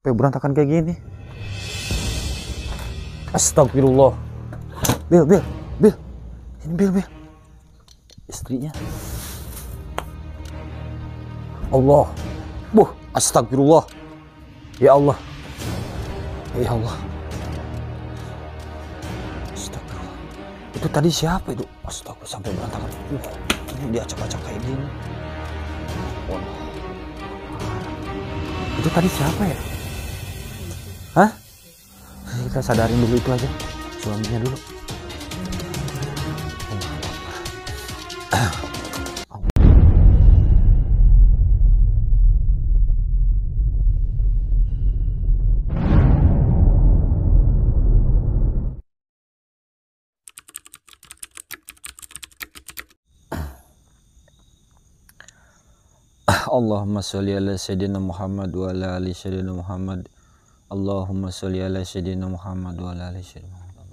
Sampai berantakan kayak gini. Astagfirullah. Bil, Bil, Bil. Ini Bil, Bil. Istrinya. Allah. Buh, astagfirullah. Ya Allah. Ya Allah. Astagfirullah. Itu tadi siapa itu? Astagfirullah sampai berantakan. Uh, ini dia acak kayak gini. Oh. Itu tadi siapa ya? Hah? Kita sadarin dulu itu aja. Suaminya dulu. Allahumma sholli ala sayyidina Muhammad wa ala ali sayyidina Muhammad. Allahumma sholli ala sayyidina Muhammad wa ala ali sayyidina Muhammad.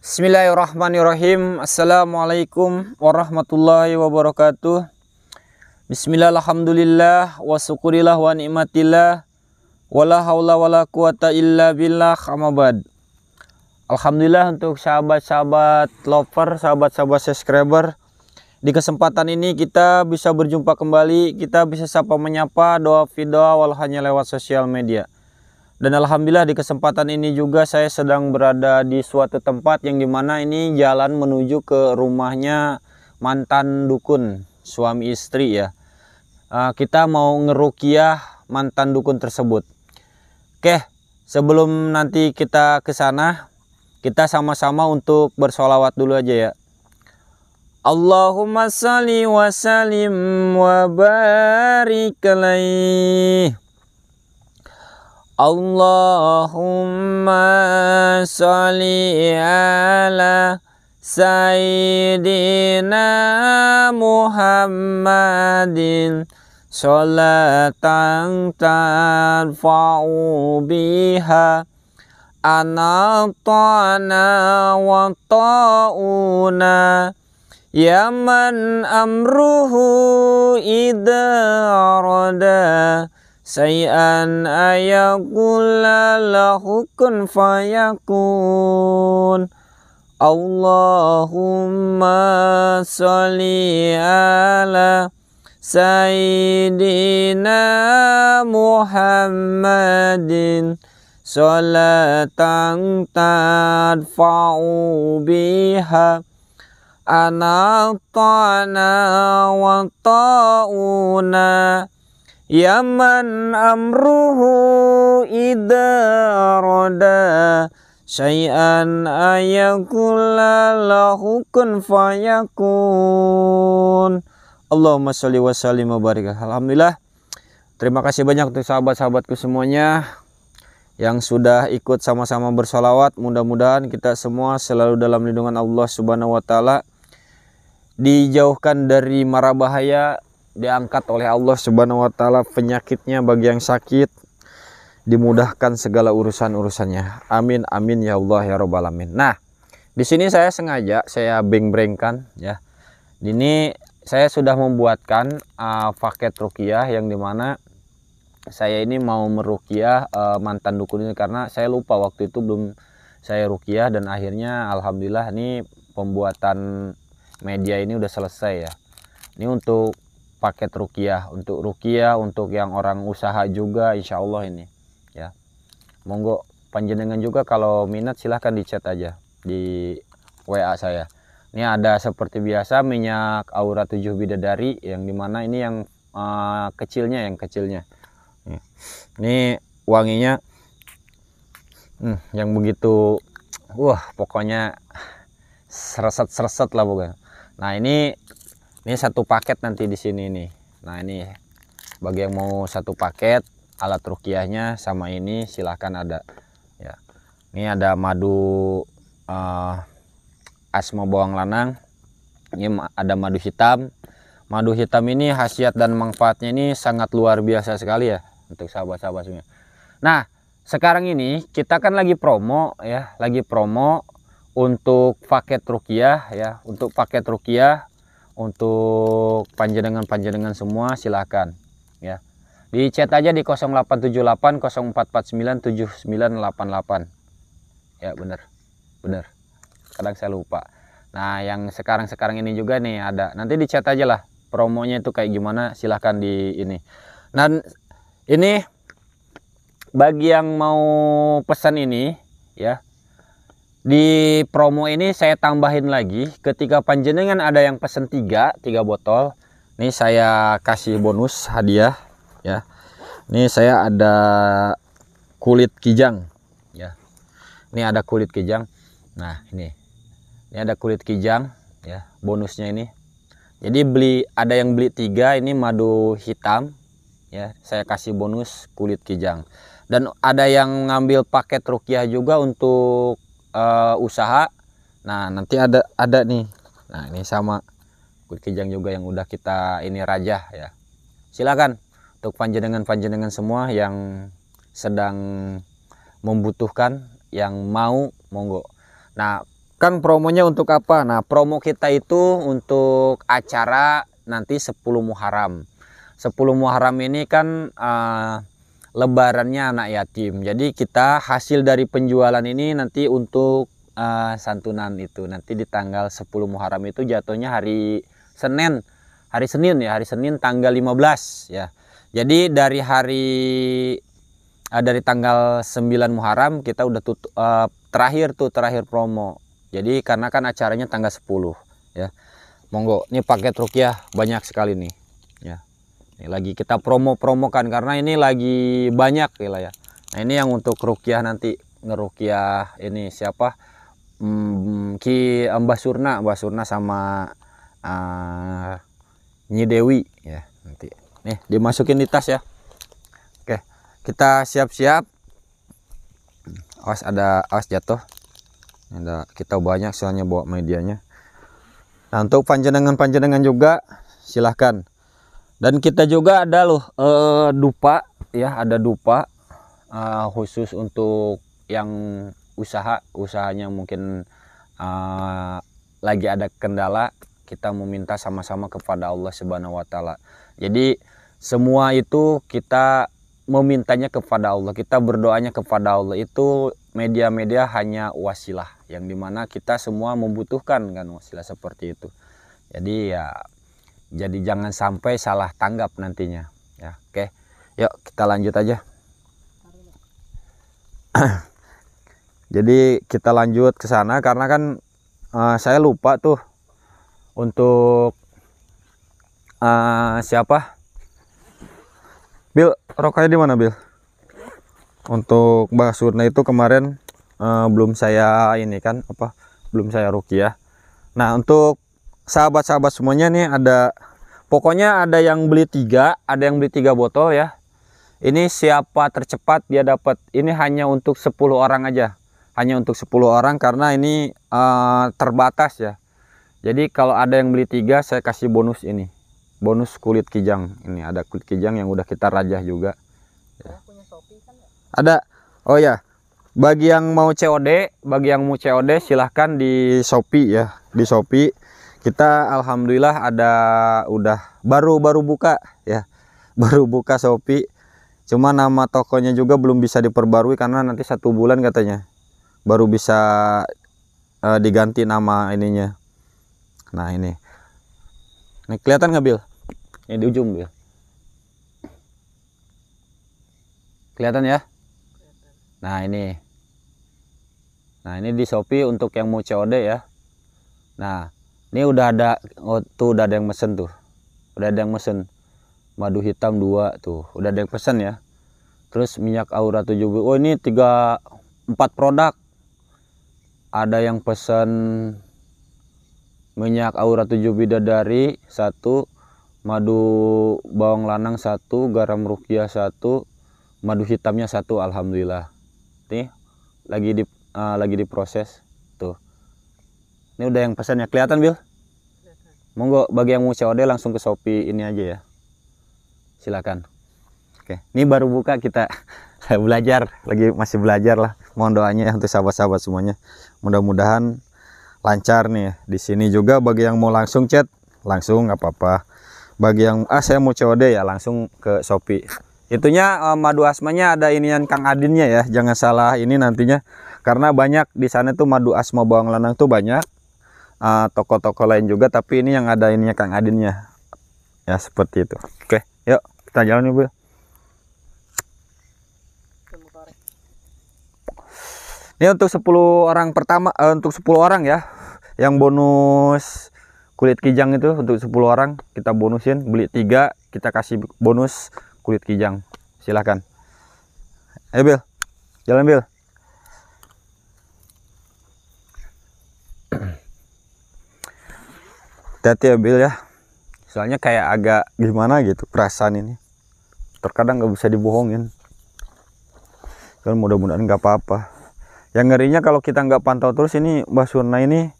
Bismillahirrahmanirrahim. Assalamualaikum warahmatullahi wabarakatuh. Bismillah alhamdulillah wa syukurillah wa ni'matillah wala haula wala quwata illa billah amabad. Alhamdulillah untuk sahabat-sahabat lover, sahabat-sahabat subscriber di kesempatan ini kita bisa berjumpa kembali, kita bisa sapa menyapa doa video awal hanya lewat sosial media. Dan alhamdulillah di kesempatan ini juga saya sedang berada di suatu tempat yang dimana ini jalan menuju ke rumahnya mantan dukun suami istri ya. Ah, kita mau ngerukiah mantan dukun tersebut. Oke, sebelum nanti kita ke sana, kita sama-sama untuk bersolawat dulu aja ya. اللهم صل وسلم وبارك عليه اللهم صل على سيدنا محمد صلاة ترفع بها أنطانا وطاؤنا Yaman amruhu idha rada Say'an ayakula lahukun fayakun Allahumma salli ala Sayyidina Muhammadin Salatan tadfa'u biha Anak ta'na wa ta'una yaman amruhu idha roda أن يقول lahukun fayakun Allahumma sholli wa sallim wa barik. Alhamdulillah. Terima kasih banyak untuk sahabat-sahabatku semuanya yang sudah ikut sama-sama bersolawat. Mudah-mudahan kita semua selalu dalam lindungan Allah Subhanahu wa taala dijauhkan dari mara bahaya diangkat oleh Allah Subhanahu wa taala penyakitnya bagi yang sakit dimudahkan segala urusan-urusannya amin amin ya Allah ya robbal alamin nah di sini saya sengaja saya beng-brengkan ya ini saya sudah membuatkan uh, paket rukiah yang dimana saya ini mau merukiah uh, mantan dukun ini karena saya lupa waktu itu belum saya rukiah dan akhirnya alhamdulillah ini pembuatan media ini udah selesai ya ini untuk paket rukiah untuk rukiah untuk yang orang usaha juga insya Allah ini ya monggo panjenengan juga kalau minat silahkan dicat aja di WA saya ini ada seperti biasa minyak aura 7 bidadari yang dimana ini yang uh, kecilnya yang kecilnya ini wanginya hmm, yang begitu wah pokoknya sereset-sereset lah bukan nah ini ini satu paket nanti di sini nih nah ini bagi yang mau satu paket alat rukiahnya sama ini silahkan ada ya ini ada madu uh, asma bawang lanang ini ada madu hitam madu hitam ini khasiat dan manfaatnya ini sangat luar biasa sekali ya untuk sahabat-sahabat semua nah sekarang ini kita kan lagi promo ya lagi promo untuk paket rukiah ya untuk paket rukiah untuk panjenengan-panjenengan semua silahkan ya di chat aja di 0878 0449 ya bener bener kadang saya lupa nah yang sekarang-sekarang ini juga nih ada nanti di chat aja lah promonya itu kayak gimana silahkan di ini nah ini bagi yang mau pesan ini ya di promo ini saya tambahin lagi ketika panjenengan ada yang pesen tiga tiga botol ini saya kasih bonus hadiah ya ini saya ada kulit kijang ya ini ada kulit kijang nah ini ini ada kulit kijang ya bonusnya ini jadi beli ada yang beli tiga ini madu hitam ya saya kasih bonus kulit kijang dan ada yang ngambil paket rukiah juga untuk uh, usaha nah nanti ada ada nih nah ini sama kulit kijang juga yang udah kita ini raja ya silakan untuk panjenengan-panjenengan semua yang sedang membutuhkan yang mau monggo nah kan promonya untuk apa nah promo kita itu untuk acara nanti 10 Muharram 10 Muharram ini kan uh, lebarannya anak yatim. Jadi kita hasil dari penjualan ini nanti untuk uh, santunan itu nanti di tanggal 10 Muharram itu jatuhnya hari Senin. Hari Senin ya, hari Senin tanggal 15 ya. Jadi dari hari uh, dari tanggal 9 Muharram kita udah tutup uh, terakhir tuh terakhir promo. Jadi karena kan acaranya tanggal 10 ya. Monggo, ini paket rukiah banyak sekali nih ya. Ini lagi kita promo-promokan karena ini lagi banyak ya. Nah, ini yang untuk rukiah nanti ngerukiah ini siapa? Hmm, Ki eh, Mbah Surna, Mbah Surna sama uh, Nyi Dewi ya nanti. Nih, dimasukin di tas ya. Oke, kita siap-siap. Awas ada awas jatuh. Ada kita banyak soalnya bawa medianya. Nah, untuk panjenengan-panjenengan juga silahkan dan kita juga ada loh eh, dupa ya ada dupa eh, khusus untuk yang usaha usahanya mungkin eh, lagi ada kendala kita meminta sama-sama kepada Allah Subhanahu wa taala. Jadi semua itu kita memintanya kepada Allah, kita berdoanya kepada Allah itu media-media hanya wasilah yang dimana kita semua membutuhkan kan wasilah seperti itu. Jadi ya jadi jangan sampai salah tanggap nantinya ya oke yuk kita lanjut aja jadi kita lanjut ke sana karena kan uh, saya lupa tuh untuk uh, siapa Bill rokoknya di mana Bill untuk Mbak Surna itu kemarin uh, belum saya ini kan apa belum saya rukiah. Nah, untuk sahabat-sahabat semuanya nih ada pokoknya ada yang beli tiga ada yang beli tiga botol ya ini siapa tercepat dia dapat ini hanya untuk 10 orang aja hanya untuk 10 orang karena ini uh, terbatas ya jadi kalau ada yang beli tiga saya kasih bonus ini bonus kulit kijang ini ada kulit kijang yang udah kita rajah juga ya. Kan ya? ada oh ya bagi yang mau COD bagi yang mau COD silahkan di Shopee ya di Shopee kita alhamdulillah ada udah baru-baru buka ya baru buka Shopee cuma nama tokonya juga belum bisa diperbarui karena nanti satu bulan katanya baru bisa uh, diganti nama ininya nah ini ini kelihatan nggak Bil? ini di ujung Bil kelihatan ya nah ini nah ini di Shopee untuk yang mau COD ya nah ini udah ada oh, tuh udah ada yang mesen tuh udah ada yang mesen madu hitam dua tuh udah ada yang pesen ya terus minyak aura 70 oh ini tiga empat produk ada yang pesen minyak aura 7 bidadari satu madu bawang lanang satu garam rukia satu madu hitamnya satu alhamdulillah nih lagi di uh, lagi diproses ini udah yang pesannya kelihatan, Bil? Monggo bagi yang mau COD langsung ke Shopee ini aja ya. Silakan. Oke, ini baru buka kita belajar, lagi masih belajar lah. Mohon doanya ya untuk sahabat-sahabat semuanya. Mudah-mudahan lancar nih. Ya. Di sini juga bagi yang mau langsung chat, langsung nggak apa-apa. Bagi yang ah saya mau COD ya langsung ke Shopee. Itunya eh, madu asmanya ada inian Kang Adinnya ya. Jangan salah ini nantinya karena banyak di sana tuh madu asma bawang lanang tuh banyak Ah, toko-toko uh, lain juga tapi ini yang ada ininya Kang Adinnya ya seperti itu oke yuk kita jalan ibu ini untuk 10 orang pertama uh, untuk 10 orang ya yang bonus kulit kijang itu untuk 10 orang kita bonusin beli tiga kita kasih bonus kulit kijang silahkan ayo Bil jalan Bill hati-hati ya Bill ya soalnya kayak agak gimana gitu perasaan ini terkadang nggak bisa dibohongin kan mudah-mudahan nggak apa-apa yang ngerinya kalau kita nggak pantau terus ini Mbak Surna ini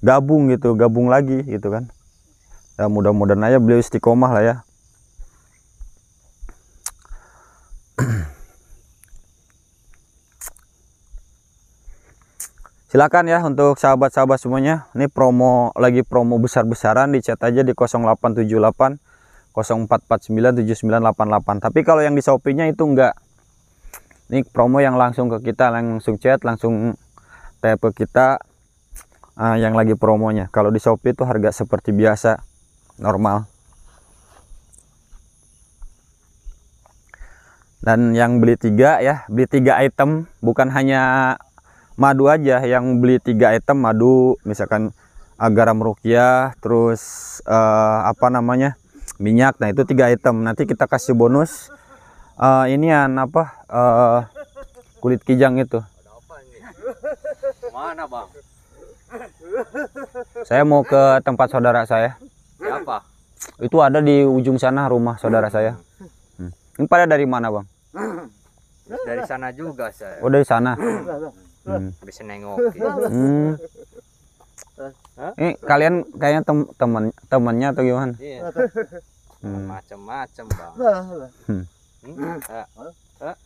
gabung gitu gabung lagi gitu kan ya mudah-mudahan aja beliau istiqomah lah ya silakan ya untuk sahabat-sahabat semuanya ini promo lagi promo besar-besaran dicat aja di 0878 0449 7988 tapi kalau yang di Shopee-nya itu enggak ini promo yang langsung ke kita langsung chat langsung tipe kita uh, yang lagi promonya kalau di Shopee itu harga seperti biasa normal dan yang beli tiga ya beli tiga item bukan hanya madu aja yang beli tiga item madu misalkan garam rukiah terus uh, apa namanya minyak nah itu tiga item nanti kita kasih bonus uh, eh, an apa uh, kulit kijang itu mana bang saya mau ke tempat saudara saya siapa itu ada di ujung sana rumah saudara saya hmm. ini pada dari mana bang dari sana juga saya oh dari sana hmm. bisa nengok hmm. ini eh, kalian kayaknya tem temen temennya atau gimana yeah. hmm. macem-macem bang hmm. hmm? Eh,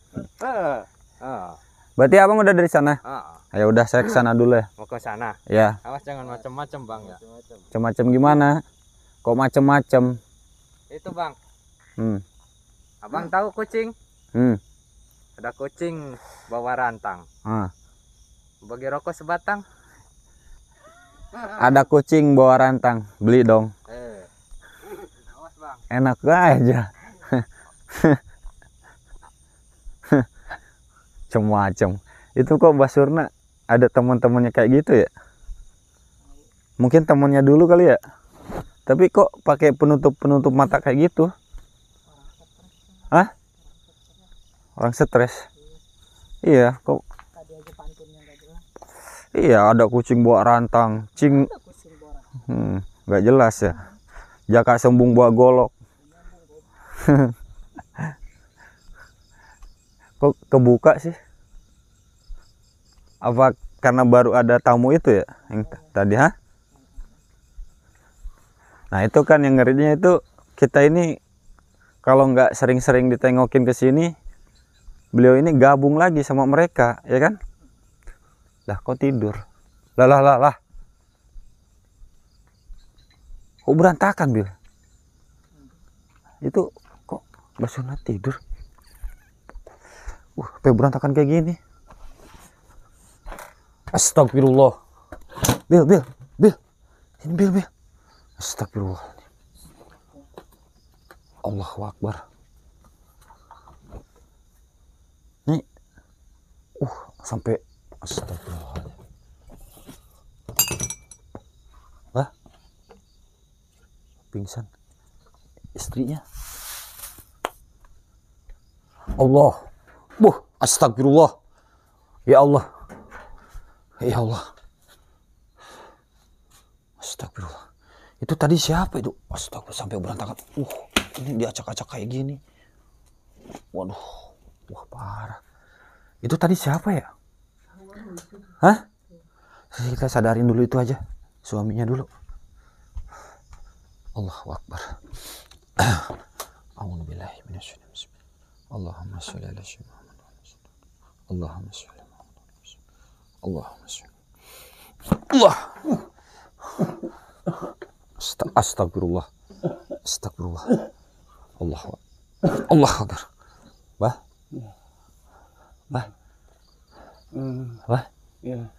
eh, berarti abang udah dari sana ah, ah. Ah, ya udah saya ke sana dulu ya mau ke sana ya awas jangan macem-macem bang ya macem-macem gimana kok macem-macem itu bang hmm. abang tahu kucing hmm. ada kucing bawa rantang ah bagi rokok sebatang ada kucing bawa rantang beli dong Enak eh. enak aja cemacem itu kok Mbak Surna ada teman-temannya kayak gitu ya mungkin temannya dulu kali ya tapi kok pakai penutup penutup mata kayak gitu ah orang stres iya kok Iya, ada kucing buat rantang. Cing. Hmm, gak jelas ya. Jaka sembung buat golok. Kok kebuka sih? Apa karena baru ada tamu itu ya yang iya. tadi ha? Nah itu kan yang ngerinya itu kita ini kalau nggak sering-sering ditengokin ke sini, beliau ini gabung lagi sama mereka, ya kan? Lah kok tidur? Lah lah lah lah. Kok berantakan Bil? Itu kok Basuna tidur? Uh, sampai berantakan kayak gini. Astagfirullah. Bil, Bil, Bil. Ini Bil, Bil. Astagfirullah. Allahu Akbar. Nih. Uh, sampai Astagfirullahaladzim. Wah. Pingsan. Istrinya. Allah. Buh, astagfirullah. Ya Allah. Ya Allah. Astagfirullah. Itu tadi siapa itu? Astagfirullah sampai berantakan. Uh, ini diacak-acak kayak gini. Waduh. Wah, parah. Itu tadi siapa ya? Hah? Kita sadarin dulu itu aja. Suaminya dulu. Allah Akbar. A'udzu minasyaitonir rajim. Allahumma shalli ala sayyidina Muhammad. Allahumma shalli ala Allahumma shalli. Allah. Astagfirullah. Astagfirullah. Allah. Allah Akbar. Bah. Bah. Hmm. Wah? Ya.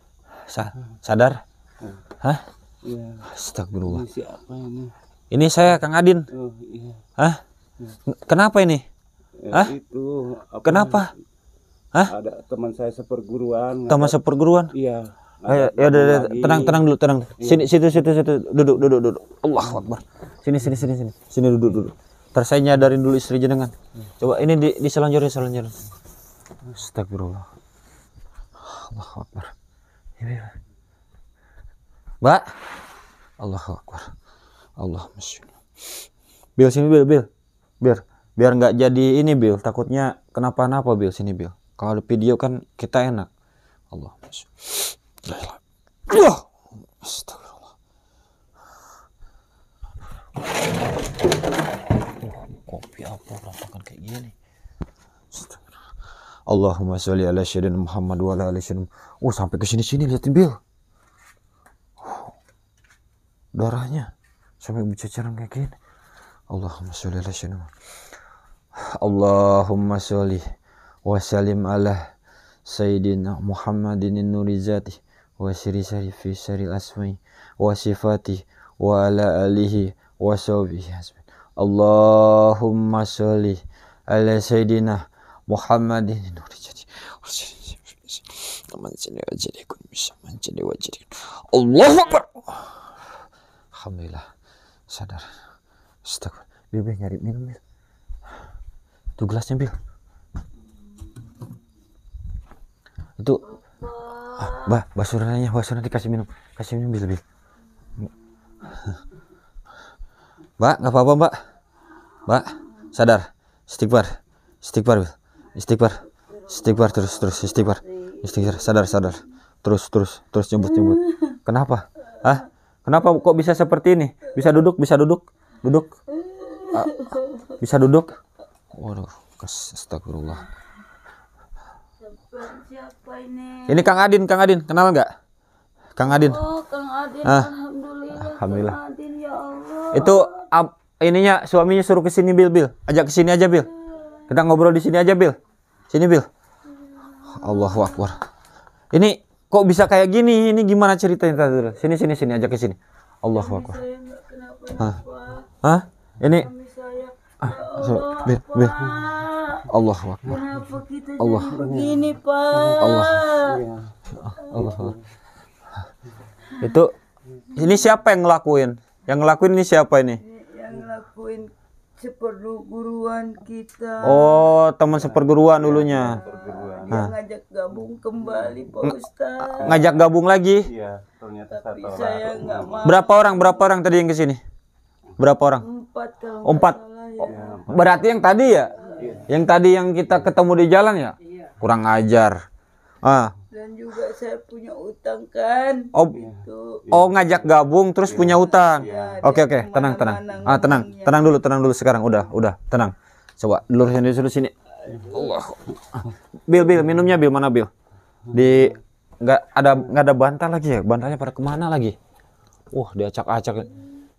Sa sadar? Hmm. Hah? Ya. Astagfirullah. Ini siapa ini? Ini saya Kang Adin. Oh, iya. Hah? Ya. Kenapa ini? Ya, Hah? Itu. Apa Kenapa? Hah? Ada teman saya seperguruan. Teman seperguruan? Iya. Eh, Ayo, ya udah, tenang tenang dulu tenang. Iya. Sini situ situ situ duduk duduk duduk. Allah Akbar. Sini sini sini sini. Sini duduk duduk. Tersenyadarin saya nyadarin dulu istri jenengan. Iya. Coba ini di, di selanjutnya selanjutnya. Astagfirullah. Allah Akbar. Ini. Ya. Mbak. Allah Akbar. Allah mesin. Bil sini Bil, Bil. Biar biar nggak jadi ini Bil, takutnya kenapa-napa Bil sini Bil. Kalau di video kan kita enak. Allah mesin. Astagfirullah. Kopi apa Rasakan kayak gini? Allahumma sholli ala sayyidina Muhammad wa ala ali Oh sampai ke sini-sini liatin Bill. darahnya sampai berceceran kayak gini. Allahumma sholli ala sayyidina Allahumma sholli wa sallim ala sayyidina Muhammadin nuri zati wa siri sari fi sari asmi wa sifati wa ala alihi wa sahbihi Allahumma sholli ala sayyidina Muhammad ini nuri jadi Aman jadi wajib ikut bisa aman jadi wajib ikut Allah Akbar Alhamdulillah sadar Astagfir Bibi nyari minum ya Itu gelasnya Bil Itu ah, Bah basurannya basurannya dikasih minum Kasih minum Bil Bil Mbak, nggak apa-apa, Mbak. Mbak, sadar. Stikbar. Stikbar, Bil istighfar istighfar terus terus istighfar istighfar sadar sadar terus terus terus nyebut nyebut kenapa ah kenapa kok bisa seperti ini bisa duduk bisa duduk duduk ah, bisa duduk waduh astagfirullah ini Kang Adin Kang Adin kenal nggak Kang Adin oh, ah. alhamdulillah alhamdulillah Kang ya itu ah, ininya suaminya suruh kesini Bil Bil ajak kesini aja Bil kita ngobrol di sini aja Bil Sini Bil. Allahu Akbar. Ini kok bisa kayak gini? Ini gimana ceritanya? Sini sini sini ajak ke sini. Allahu Akbar. Hah? Hah? Ini Ah, Bil, Bil. Allah Akbar. Allah. Begini, Pak. Allah. Allah. Itu ini siapa yang ngelakuin? Yang ngelakuin ini siapa ini? Yang ngelakuin seperguruan kita. Oh, teman seperguruan dulunya. Iya, ah, seperguruan. Dia ngajak gabung kembali Pak Ustaz. Ngajak gabung lagi? Iya, ternyata Tapi satu saya mau. Berapa orang? Berapa orang tadi yang kesini Berapa orang? Empat kalau Empat. Oh, berarti yang tadi ya? Iya. Yang tadi yang kita ketemu di jalan ya? Kurang ajar. Ah, dan juga saya punya utang kan oh gitu. oh ngajak gabung terus yeah. punya iya, utang yeah. oke oke tenang tenang ah tenang ya. tenang dulu tenang dulu sekarang udah udah tenang coba lurusin dulu sini Allah Bil Bil minumnya Bil mana Bil di nggak ada nggak ada bantal lagi ya bantalnya pada kemana lagi Uh diacak-acak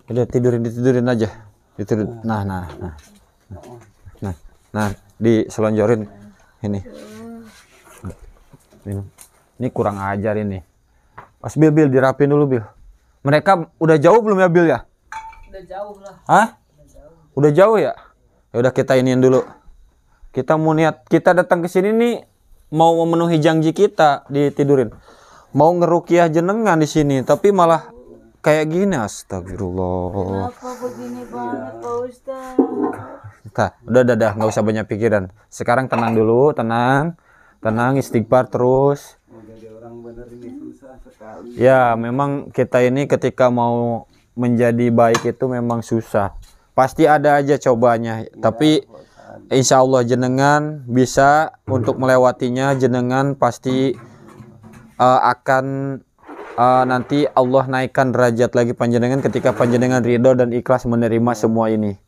udah tidurin ditidurin aja ditidur nah nah nah nah nah di selonjorin ini minum ini kurang ajar ini pas Bil Bil dirapin dulu Bil mereka udah jauh belum ya Bil ya udah jauh lah Hah? udah jauh, udah jauh ya ya udah kita iniin dulu kita mau niat kita datang ke sini nih mau memenuhi janji kita ditidurin mau ngerukiah jenengan di sini tapi malah kayak gini astagfirullah kenapa begini banget Pak Ustaz udah udah udah nggak usah banyak pikiran sekarang tenang dulu tenang tenang istighfar terus sekali. Ya, memang kita ini ketika mau menjadi baik itu memang susah. Pasti ada aja cobanya, ya, tapi bukan. insya Allah jenengan bisa untuk melewatinya jenengan pasti uh, akan uh, nanti Allah naikkan derajat lagi panjenengan ketika panjenengan ridho dan ikhlas menerima semua ini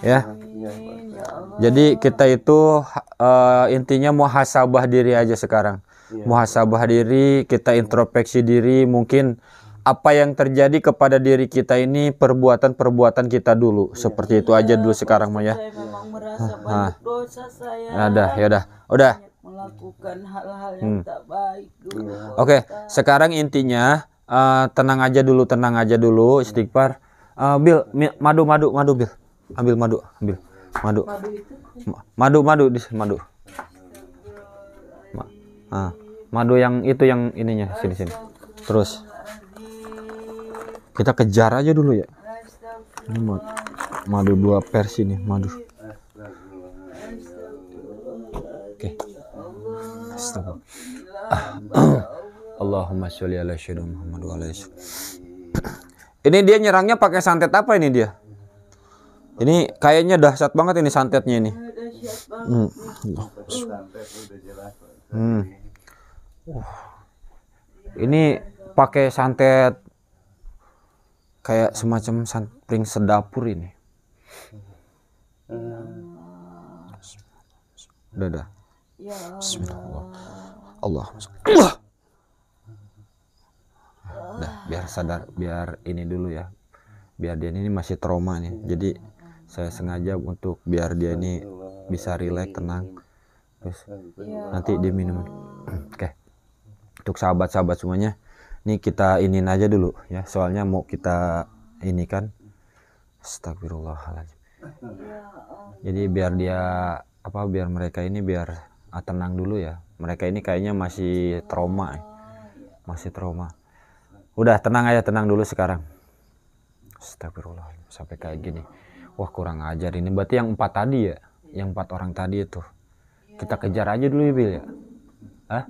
ya iya, iya, iya. jadi kita itu uh, intinya hasabah diri aja sekarang yeah. muhasabah diri, kita introspeksi diri, mungkin apa yang terjadi kepada diri kita ini perbuatan-perbuatan kita dulu Yeah. seperti itu aja dulu sekarang mah ya. Saya iya. memang merasa banyak dosa saya. Ya udah, ya udah. Udah. Melakukan hal-hal yang hmm. tak baik dulu. Iya. Oke, okay. sekarang intinya uh, tenang aja dulu, tenang aja dulu iya. istighfar. Uh, Bil, madu madu madu Bil. Ambil madu, ambil. Madu. Madu itu. Madu madu di madu. Ma ah madu yang itu yang ininya sini sini terus kita kejar aja dulu ya ini madu, madu dua versi nih madu oke ah. okay. Allahumma sholli ala sayyidina Muhammad wa ini dia nyerangnya pakai santet apa ini dia ini kayaknya dahsyat banget ini santetnya ini hmm. hmm. Uh, ini pakai santet kayak semacam spring sedapur ini. Dadah. Ya Bismillah. Allah. Allah. Dah, biar sadar, biar ini dulu ya. Biar dia ini masih trauma nih. Jadi saya sengaja untuk biar dia ini bisa rileks, tenang. Terus nanti dia minum. Oke. Okay untuk sahabat-sahabat semuanya ini kita inin aja dulu ya soalnya mau kita ini kan Astagfirullahaladzim jadi biar dia apa biar mereka ini biar ah, tenang dulu ya mereka ini kayaknya masih trauma ya. masih trauma udah tenang aja tenang dulu sekarang Astagfirullah sampai kayak gini wah kurang ajar ini berarti yang empat tadi ya yang empat orang tadi itu kita kejar aja dulu ya Bil ya Hah?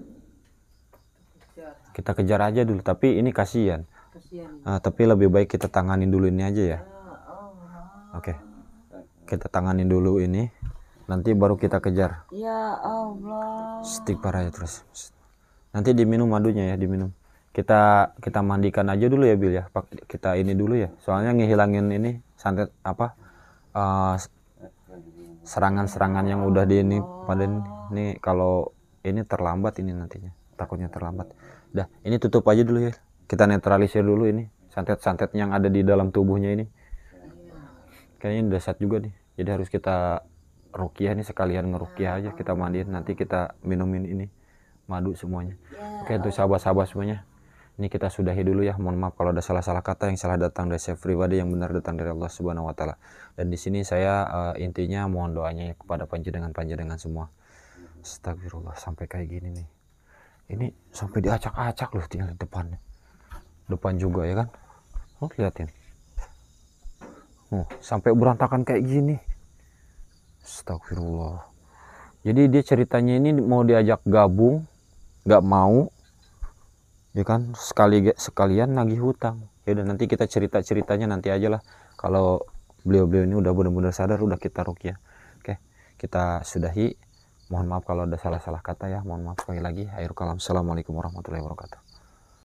kita kejar aja dulu tapi ini kasihan uh, tapi lebih baik kita tanganin dulu ini aja ya ah, oh, ah. oke okay. kita tanganin dulu ini nanti baru kita kejar ya Allah parah ya terus nanti diminum madunya ya diminum kita kita mandikan aja dulu ya Bill ya kita ini dulu ya soalnya ngehilangin ini santet apa uh, serangan-serangan yang udah di ini pada ini kalau ini terlambat ini nantinya takutnya terlambat Dah, ini tutup aja dulu ya. Kita netralisir dulu ini santet-santet yang ada di dalam tubuhnya ini. Kayaknya udah set juga nih. Jadi harus kita rukiah nih sekalian ngerukiah aja kita mandi nanti kita minumin ini madu semuanya. Ya. Oke itu sahabat-sahabat semuanya. Ini kita sudahi dulu ya. Mohon maaf kalau ada salah-salah kata yang salah datang dari saya pribadi yang benar datang dari Allah Subhanahu wa taala. Dan di sini saya uh, intinya mohon doanya kepada panjenengan-panjenengan semua. Astagfirullah sampai kayak gini nih ini sampai diacak-acak loh tinggal di depannya depan juga ya kan lo oh, liatin oh, sampai berantakan kayak gini Astagfirullah jadi dia ceritanya ini mau diajak gabung gak mau ya kan sekali sekalian nagih hutang ya dan nanti kita cerita ceritanya nanti aja lah kalau beliau beliau ini udah benar-benar sadar udah kita ya. oke kita sudahi Mohon maaf kalau ada salah-salah kata ya. Mohon maaf sekali lagi. Akhir kalam. Assalamualaikum warahmatullahi wabarakatuh.